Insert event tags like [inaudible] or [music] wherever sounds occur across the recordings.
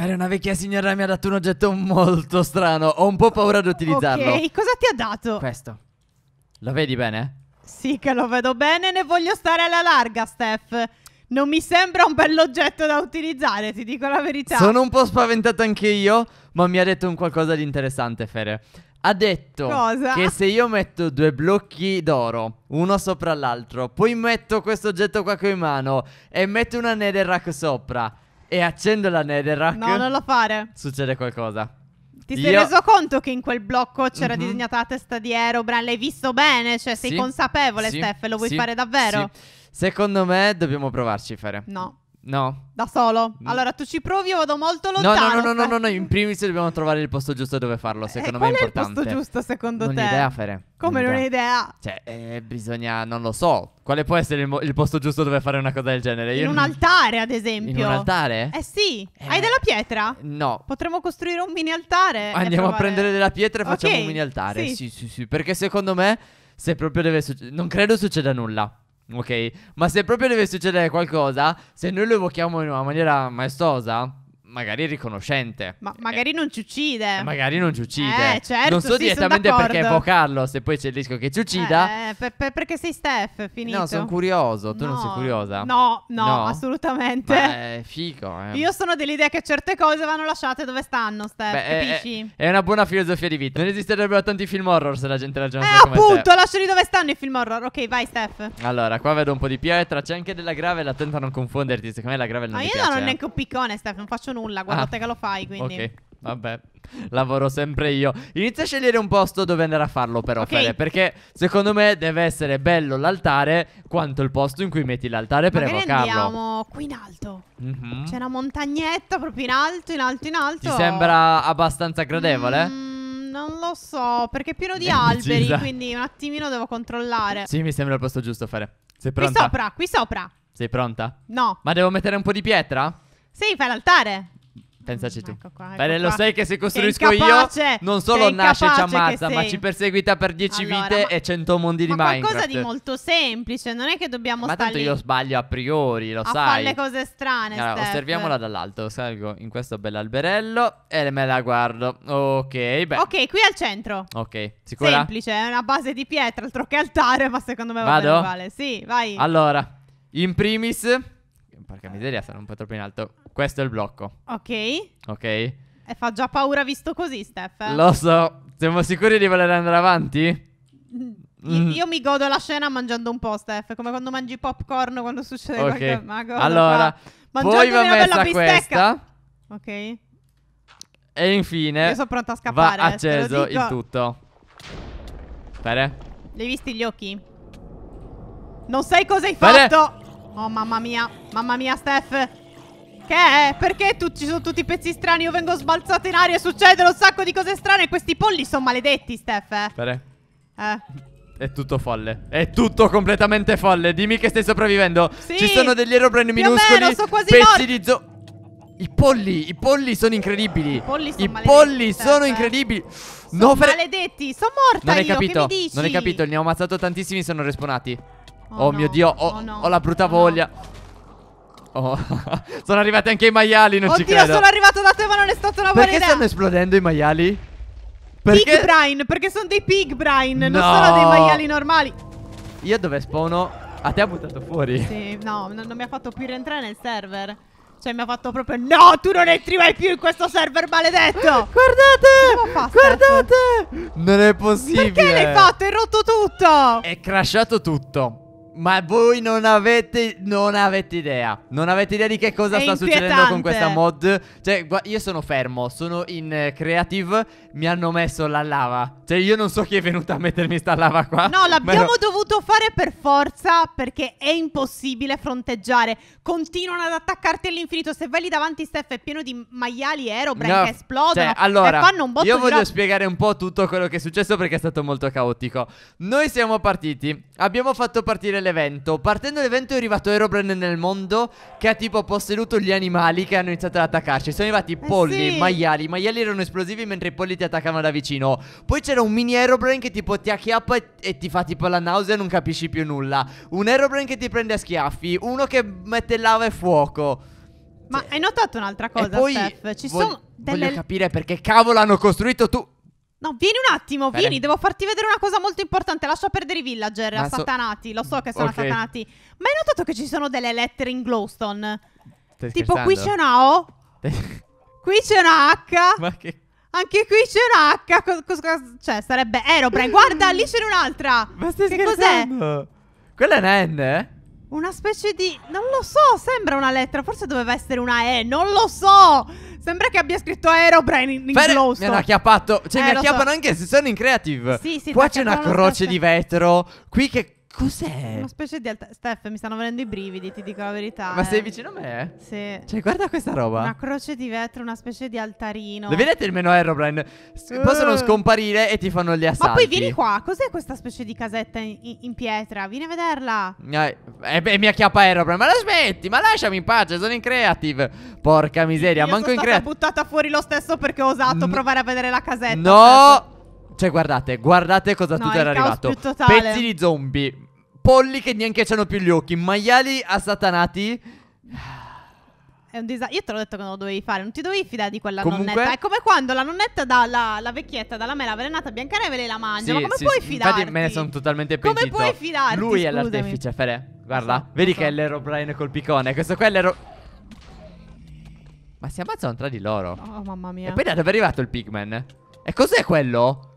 Fare una vecchia signora mi ha dato un oggetto molto strano. Ho un po' paura di utilizzarlo. Ok, cosa ti ha dato? Questo. Lo vedi bene? Sì che lo vedo bene, ne voglio stare alla larga, Steph. Non mi sembra un bell'oggetto da utilizzare, ti dico la verità. Sono un po' spaventato anche io, ma mi ha detto un qualcosa di interessante, Fere. Ha detto Cosa? che se io metto due blocchi d'oro, uno sopra l'altro, poi metto questo oggetto qua che ho in mano e metto una netherrack sopra e accendo la Netherrack. No, non lo fare. Succede qualcosa. Ti sei Io... reso conto che in quel blocco c'era mm-hmm. disegnata la testa di Aerobran? L'hai visto bene? Cioè, sei sì, consapevole, sì, Steph? Lo vuoi sì, fare davvero? Sì. Secondo me dobbiamo provarci, fare. No. No. Da solo. Mm. Allora tu ci provi, io vado molto lontano. No, no, no, no, cioè no, no, in primis dobbiamo trovare il posto giusto dove farlo, eh, secondo me è importante. Qual è il posto giusto secondo te? Non ho idea, Fere. Come non ho idea? Cioè, eh, bisogna, non lo so, quale può essere il, posto giusto dove fare una cosa del genere? in un altare, ad esempio. In un altare? Eh sì. Eh. Hai della pietra? No. Potremmo costruire un mini altare. Andiamo a prendere della pietra e facciamo un mini altare. Sì, sì, sì, perché secondo me se proprio deve succedere non credo succeda nulla ok? Ma se proprio deve succedere qualcosa, se noi lo evochiamo in una maniera maestosa, magari riconoscente. Ma eh, magari eh, non ci uccide. Eh, magari non ci uccide. Eh, certo, non so sì, direttamente perché evocarlo, se poi c'è il rischio che ci uccida. Eh, eh per, per, perché sei Steph, finito. No, sono curioso, tu no. non sei curiosa. No, no, no. assolutamente. Beh, figo. Eh. Io sono dell'idea che certe cose vanno lasciate dove stanno, Steph, Beh, capisci? È, è, una buona filosofia di vita. Non esisterebbero tanti film horror se la gente ragionasse eh, come appunto, te. lasciali dove stanno i film horror. Ok, vai Steph. Allora, qua vedo un po' di pietra, c'è anche della grave, la tenta a non confonderti, secondo me la grave non Ma io non ho neanche un piccone, Steph, non faccio nulla nulla quando ah. te che lo fai, quindi. Ok. Vabbè, lavoro sempre io. Inizia a scegliere un posto dove andare a farlo, però, okay. Fede, perché secondo me deve essere bello l'altare quanto il posto in cui metti l'altare per evocarlo. Magari evocarlo. andiamo qui in alto. Mm -hmm. C'è una montagnetta proprio in alto, in alto, in alto. Ti sembra abbastanza gradevole? Mm, non lo so, perché è pieno di è [laughs] alberi, decisa. quindi un attimino devo controllare. Sì, mi sembra il posto giusto, Fede. Sei pronta? Qui sopra, qui sopra. Sei pronta? No. Ma devo mettere un po' di pietra? Sì, fai l'altare. Pensaci tu. Ecco qua, ecco Bene, lo sai che se costruisco che io, non solo nasce e ci ammazza, ma ci perseguita per 10 allora, vite e 100 mondi di Minecraft. Ma qualcosa di molto semplice, non è che dobbiamo stare. Ma tanto io sbaglio a priori, lo a sai. A fare le cose strane. Allora, Steph. osserviamela dall'alto. Salgo in questo bell'alberello e me la guardo. Ok, beh. Ok, qui al centro. Ok, sicura? Semplice, è una base di pietra, altro che altare, ma secondo me va Vado? bene uguale. Sì, vai. Allora, in primis. Porca miseria, sono un po' troppo in alto. Questo è il blocco. Ok. Ok. E fa già paura visto così, Steph. Lo so. Siamo sicuri di voler andare avanti? Mm. Io mi godo la scena mangiando un po', Steph, come quando mangi popcorn quando succede okay. qualcosa. Ma allora, qua. poi va messa questa. Ok. E infine Io sono pronta a scappare, va acceso il tutto. Li hai visti gli occhi? Non sai cosa hai Bene. fatto. Oh, mamma mia. Mamma mia, Steph. Che è? Perché tu, ci sono tutti i pezzi strani? Io vengo sbalzato in aria e succedono un sacco di cose strane. Questi polli sono maledetti, Steph. Eh. Bene. Eh. È tutto folle. È tutto completamente folle. Dimmi che stai sopravvivendo. Sì. Ci sono degli aeroplani minuscoli. Meno, so quasi pezzi morto. di zo. I polli, i polli sono incredibili. I polli sono, I polli sono incredibili. Sono no, maledetti, sono morta non io, hai capito, Non hai capito, ne ho ammazzato tantissimi, sono respawnati. Oh, oh no, mio Dio, ho, oh, no, ho la brutta oh voglia. Oh, [laughs] sono arrivati anche i maiali, non Oddio, ci credo. Oddio, sono arrivato da te, ma non è stata una buona Perché idea. stanno esplodendo i maiali? Perché? Pig brain, perché sono dei pig brain, no. non sono dei maiali normali. Io dove spawno? A te ha buttato fuori? Sì, no, non, non mi ha fatto più rientrare nel server. Cioè mi ha fatto proprio No, tu non entri mai più in questo server maledetto [laughs] Guardate Guardate Non è possibile Perché l'hai fatto? Hai rotto tutto È crashato tutto ma voi non avete, non avete idea Non avete idea di che cosa È sta succedendo con questa mod Cioè io sono fermo Sono in eh, creative Mi hanno messo la lava Cioè io non so chi è venuto a mettermi sta lava qua No [laughs] l'abbiamo no. dovuto fare per forza Perché è impossibile fronteggiare Continuano ad attaccarti all'infinito Se vai lì davanti Steph è pieno di maiali Aerobrain no. che esplodono cioè, allora, Io voglio spiegare un po' tutto quello che è successo Perché è stato molto caotico Noi siamo partiti Abbiamo fatto partire partire l'evento. Partendo l'evento è arrivato Aerobrand nel mondo che ha tipo posseduto gli animali che hanno iniziato ad attaccarci. Sono arrivati eh polli, eh sì. maiali. I maiali erano esplosivi mentre i polli ti attaccavano da vicino. Poi c'era un mini Aerobrand che tipo ti acchiappa e, e, ti fa tipo la nausea e non capisci più nulla. Un Aerobrand che ti prende a schiaffi. Uno che mette lava e fuoco. Ma cioè hai notato un'altra cosa, e poi, Steph? Ci sono delle... Voglio capire perché cavolo hanno costruito tu... No, vieni un attimo, Bene. vieni, devo farti vedere una cosa molto importante. Lascia perdere i villager Ma assatanati, so... lo so che sono okay. assatanati. Ma hai notato che ci sono delle lettere in glowstone? Stai tipo scherzando? qui c'è una O, qui c'è una H. Ma che anche qui c'è una H. Co- co- cioè, sarebbe Aerobrain. Guarda, lì c'è un'altra. Ma stai che scherzando? cos'è? Quella è una N? Eh? Una specie di. Non lo so, sembra una lettera. Forse doveva essere una E. Non lo so. Sembra che abbia scritto Aerobrine in, in Fere... Mi hanno acchiappato. Cioè, eh, mi acchiappano so. anche se sono in creative. Sì, sì, Qua c'è una croce di vetro. Qui che Cos'è? Una specie di alta... Steph, mi stanno venendo i brividi, ti dico la verità. Ma sei eh. vicino a me? Sì. Cioè, guarda questa roba. Una croce di vetro, una specie di altarino. Lo vedete il meno Aeroplane? uh. Possono scomparire e ti fanno gli assalti. Ma poi vieni qua, cos'è questa specie di casetta in, in pietra? Vieni a vederla. Eh, eh beh, mi acchiappa Aeroplane. Ma la smetti, ma lasciami in pace, sono in creative. Porca miseria, Io manco in creative. Mi sono buttata fuori lo stesso perché ho osato no. provare a vedere la casetta. No! Certo. Cioè, guardate, guardate cosa no, tutto era arrivato. Pezzi di zombie, polli che neanche c'hanno più gli occhi, maiali assatanati. È un disastro. Io te l'ho detto che non lo dovevi fare, non ti dovevi fidare di quella Comunque... nonnetta. È come quando la nonnetta dà la, la vecchietta dalla mela avvelenata biancaneve e lei la mangia. Sì, Ma come sì, puoi fidarti? Infatti me ne sono totalmente pentito. Come puoi fidarti? Lui è l'artefice, Fere. Guarda, so, esatto, vedi so. Esatto. che è l'Aerobrine col piccone. Questo qua è l'Aero. Ma si ammazzano tra di loro. Oh, mamma mia. E poi da dove è arrivato il Pigman? E cos'è quello?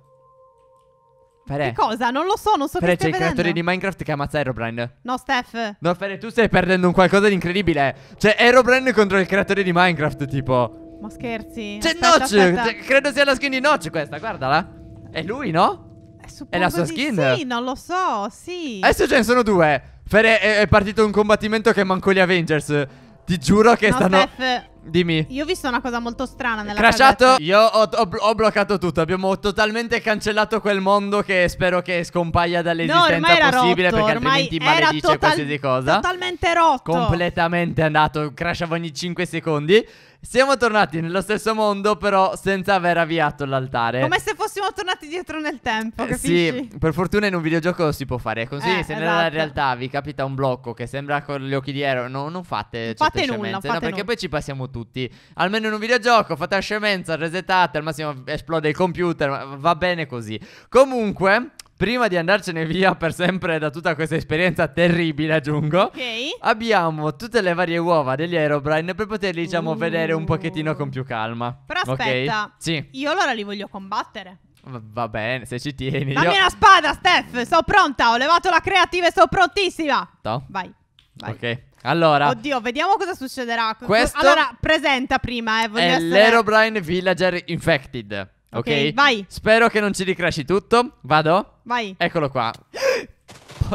Fere. Che cosa? Non lo so, non so Fere, che c'è il creatore di Minecraft che ammazza Aerobrand. No, Steph. No, Fere, tu stai perdendo un qualcosa di incredibile. Cioè, Aerobrand contro il creatore di Minecraft, tipo. Ma scherzi? C'è Notch! Cioè, credo sia la skin di Notch questa, guardala. È lui, no? È, eh, è la sua skin? Sì, non lo so, sì. Adesso ce ne sono due. Fere, è, è partito un combattimento che manco gli Avengers. Ti giuro che no, stanno... Steph. Dimmi. Io ho visto una cosa molto strana nella Crashato. Io ho, ho, ho, bloccato tutto. Abbiamo totalmente cancellato quel mondo che spero che scompaia dall'esistenza no, possibile. Rotto, perché altrimenti maledice total- qualsiasi cosa. Totalmente rotto. Completamente andato. Crashava ogni 5 secondi. Siamo tornati nello stesso mondo, però senza aver avviato l'altare. Come se fossimo tornati dietro nel tempo, eh, capisci? Sì, per fortuna in un videogioco si può fare così. Eh, se esatto. nella realtà vi capita un blocco che sembra con gli occhi di Ero, no, non fate. Fate nulla, fate no, perché nulla. poi ci passiamo tutti, almeno in un videogioco, fate la scemenza, resetate, al massimo esplode il computer, va bene così. Comunque, prima di andarcene via per sempre da tutta questa esperienza terribile, aggiungo, okay. abbiamo tutte le varie uova degli Aerobrine per poterli, diciamo, uh. vedere un pochettino con più calma. Però aspetta, okay? sì. io allora li voglio combattere. Va bene, se ci tieni. Dammi io... una spada, Steph. Sono pronta. Ho levato la creativa e sono prontissima. No. Vai, vai. Ok. Allora, Oddio, vediamo cosa succederà. Questo allora, presenta prima. Eh, è essere... l'Aerobrine Villager Infected. Okay? ok, vai. Spero che non ci ricresci tutto. Vado? Vai. Eccolo qua. [gasps]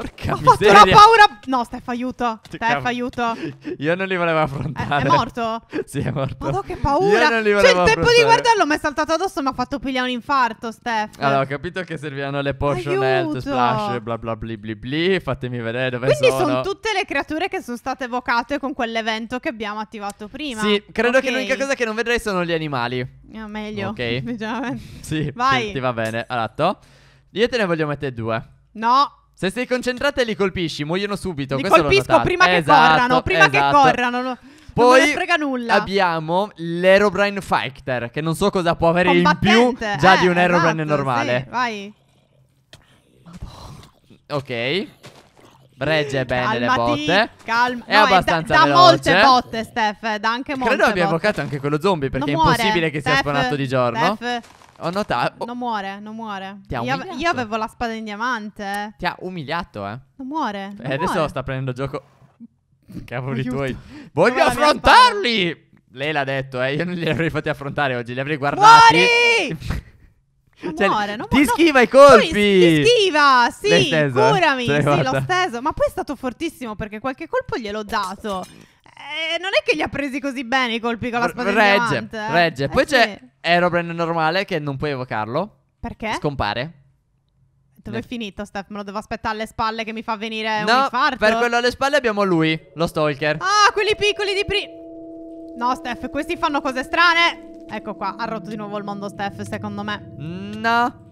Porca Ho miseria. fatto una paura. No, Steph, aiuto. Steph, aiuto. Io non li volevo affrontare. Eh, è morto? [laughs] sì, è morto. Ma che paura. Io non li cioè, volevo cioè, il tempo di guardarlo mi è saltato addosso mi ha fatto pigliare un infarto, Steph. Allora, ho capito che servivano le potion aiuto. health splash, bla bla bli bli bli. Fatemi vedere dove Quindi sono. Quindi sono tutte le creature che sono state evocate con quell'evento che abbiamo attivato prima. Sì, credo okay. che l'unica cosa che non vedrei sono gli animali. Ah, meglio. Ok. [laughs] Diciamo. sì, Vai. Sì, ti va bene. Allora, to. Io te ne voglio mettere due. No. Se stai concentrata e li colpisci, muoiono subito. Li Questo colpisco prima che esatto, corrano, prima esatto. che corrano. No. Poi non frega nulla. abbiamo l'Aerobrine Fighter, che non so cosa può avere in più già eh, di un Aerobrine esatto, normale. Sì, vai. Ok. Regge bene Calmati, le botte. Calma. È no, abbastanza da, da molte botte, Steph. Da anche molte. Credo abbia evocato anche quello zombie perché è impossibile che Steph, sia spawnato di giorno. Steph. Ho notato. Non muore, non muore. Ti ha io, io avevo la spada in diamante. Ti ha umiliato, eh. Non muore. E eh, adesso muore. sta prendendo gioco. Cavoli Aiuto. tuoi. Voglio non affrontarli. Lei l'ha detto, eh. Io non li avrei fatti affrontare oggi. Li avrei guardati. Muori! Non cioè, muore, non [laughs] Ti mu- schiva no. i colpi! Ti schiva, sì, steso, eh. curami, sì, guarda. l'ho steso. Ma poi è stato fortissimo perché qualche colpo gliel'ho dato. Eh, non è che li ha presi così bene i colpi con la spada regge, in diamante. Eh. Regge, eh, poi sì. c'è Aerobrand normale che non puoi evocarlo. Perché? Scompare. Dove è finito, Steph? Me lo devo aspettare alle spalle che mi fa venire no, un infarto. No, per quello alle spalle abbiamo lui, lo stalker. Ah, quelli piccoli di prima. No, Steph, questi fanno cose strane. Ecco qua, ha rotto di nuovo il mondo Steph, secondo me. No.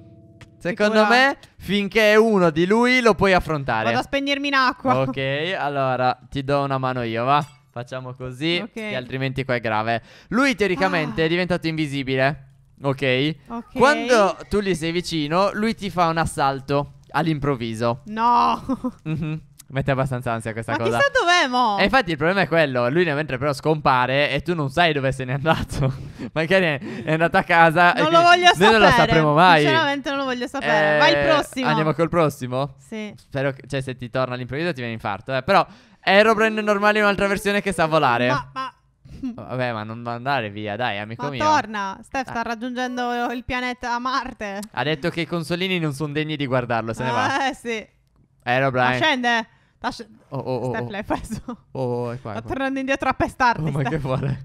Secondo Sicura. me, finché è uno di lui, lo puoi affrontare. Vado a spegnermi in acqua. Ok, allora, ti do una mano io, va. Facciamo così, okay. altrimenti qua è grave. Lui teoricamente ah. è diventato invisibile. Okay. ok. Quando tu gli sei vicino, lui ti fa un assalto all'improvviso. No. Mm-hmm. [laughs] Mette abbastanza ansia questa Ma cosa. Ma chissà dov'è mo? E infatti il problema è quello, lui mentre però scompare e tu non sai dove se n'è andato. [laughs] Magari è andato a casa Non lo voglio noi sapere. Noi non lo sapremo mai. Sinceramente non lo voglio sapere. Eh, Vai il eh, prossimo. Andiamo col prossimo? Sì. Spero che cioè se ti torna all'improvviso ti viene infarto, eh. però Aeroplane normale in un'altra versione che sa volare. Ma, ma... [laughs] Vabbè, ma non andare via, dai, amico ma mio. torna, Steph ah. sta raggiungendo il pianeta Marte. Ha detto che i consolini non sono degni di guardarlo, se ne va. Eh, sì. Aeroplane. Ma scende. Lascia... Oh, oh, oh. Steph oh. l'hai preso. Oh, oh, è oh, qua. Sta tornando indietro a pestarti. Oh, ma Steph. che vuole?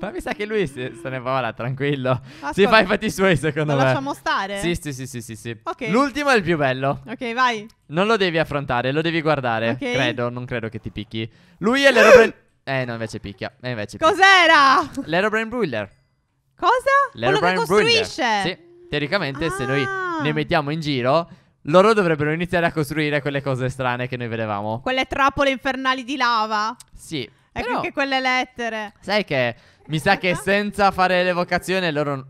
Ma mi sa che lui se, se ne vola, tranquillo. Ascolta. Ah, si fa i fatti suoi, secondo lo me. Lo lasciamo stare? Sì, sì, sì, sì, sì, sì. Okay. L'ultimo è il più bello. Ok, vai. Non lo devi affrontare, lo devi guardare. Okay. Credo, non credo che ti picchi. Lui è l'Aerobrain... [gasps] eh, no, invece picchia. Eh, invece Cos'era? L'Aerobrain Brewler. Cosa? L'Aerobrain costruisce. Sì. Teoricamente, ah. se noi ah. ne mettiamo in giro... Loro dovrebbero iniziare a costruire quelle cose strane che noi vedevamo. Quelle trappole infernali di lava. Sì. Ecco però... anche quelle lettere. Sai che mi sa che ah. senza fare l'evocazione loro...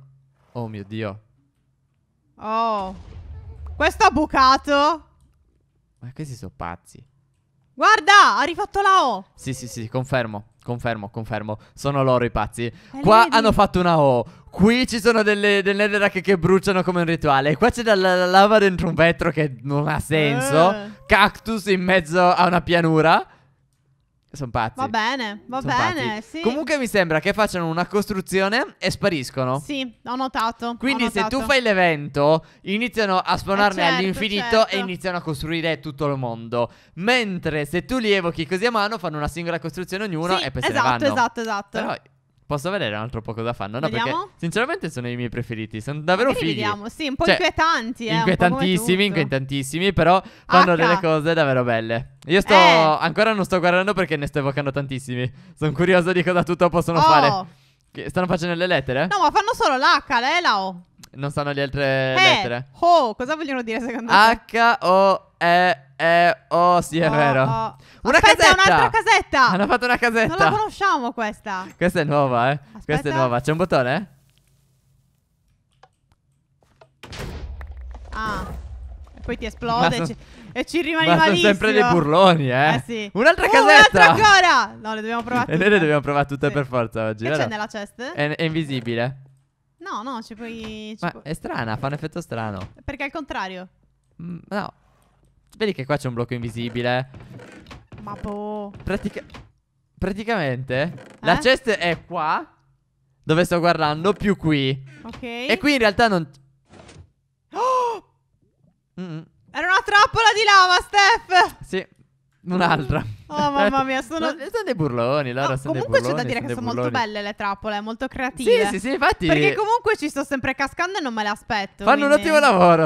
Oh mio Dio. Oh. Questo ha bucato. Ma questi sono pazzi. Guarda, ha rifatto la O. Sì, sì, sì, confermo. Confermo, confermo. Sono loro i pazzi. Eh, qua vedi? hanno fatto una O. Qui ci sono delle, delle netherrack che bruciano come un rituale. E qua c'è della lava dentro un vetro che non ha senso. Eh. Cactus in mezzo a una pianura. Sono pazzi. Va bene, va Son bene. Sì. Comunque mi sembra che facciano una costruzione e spariscono. Sì, ho notato. Quindi ho notato. se tu fai l'evento, iniziano a spawnarne eh certo, all'infinito certo. e iniziano a costruire tutto il mondo. Mentre se tu li evochi così a mano, fanno una singola costruzione ognuno sì, e poi esatto, se ne esatto, vanno. Esatto, esatto, esatto. Però Posso vedere un altro po' cosa fanno? No, vediamo? perché sinceramente sono i miei preferiti. Sono davvero Magari fighi. Vediamo, sì, cioè, eh, un po' cioè, inquietanti. Eh, inquietantissimi, inquietantissimi, però fanno H. delle cose davvero belle. Io sto... Eh. ancora non sto guardando perché ne sto evocando tantissimi. Sono curioso di cosa tutto possono oh. fare. Che stanno facendo le lettere? No, ma fanno solo l'H, l'E e la O. Non sanno le altre eh, lettere. Oh, cosa vogliono dire secondo te? H-O-E-E-O, sì è oh, vero. Oh. Una Aspetta, casetta. un'altra casetta. Hanno fatto una casetta. Non la conosciamo questa. Questa è nuova, eh. Aspetta. Questa è nuova. C'è un bottone? Ah. E poi ti esplode. Ma, e ci rimane Ma malissimo. sempre dei burloni, eh. Eh sì. Un'altra uh, casetta. Un'altra ancora. No, le dobbiamo provare [laughs] tutte. E noi le dobbiamo provare tutte sì. per forza oggi. Che allora. c'è nella chest? È, è invisibile. No, no, ci puoi... Ci Ma puoi... è strana, fa un effetto strano. Perché è il contrario. Mm, no. Vedi che qua c'è un blocco invisibile. Ma boh. Pratica... Praticamente eh? la chest è qua, dove sto guardando, più qui. Ok. E qui in realtà non... Oh! [gasps] Mm -mm. Era una trappola di lava, Steph! Sì, un'altra. Oh mamma mia, sono... No, sono dei burloni, Laura, no, sono Comunque burloni, c'è da dire sono che sono burloni. molto belle le trappole, molto creative. Sì, sì, sì, infatti... Perché comunque ci sto sempre cascando e non me le aspetto. Fanno quindi... un ottimo lavoro.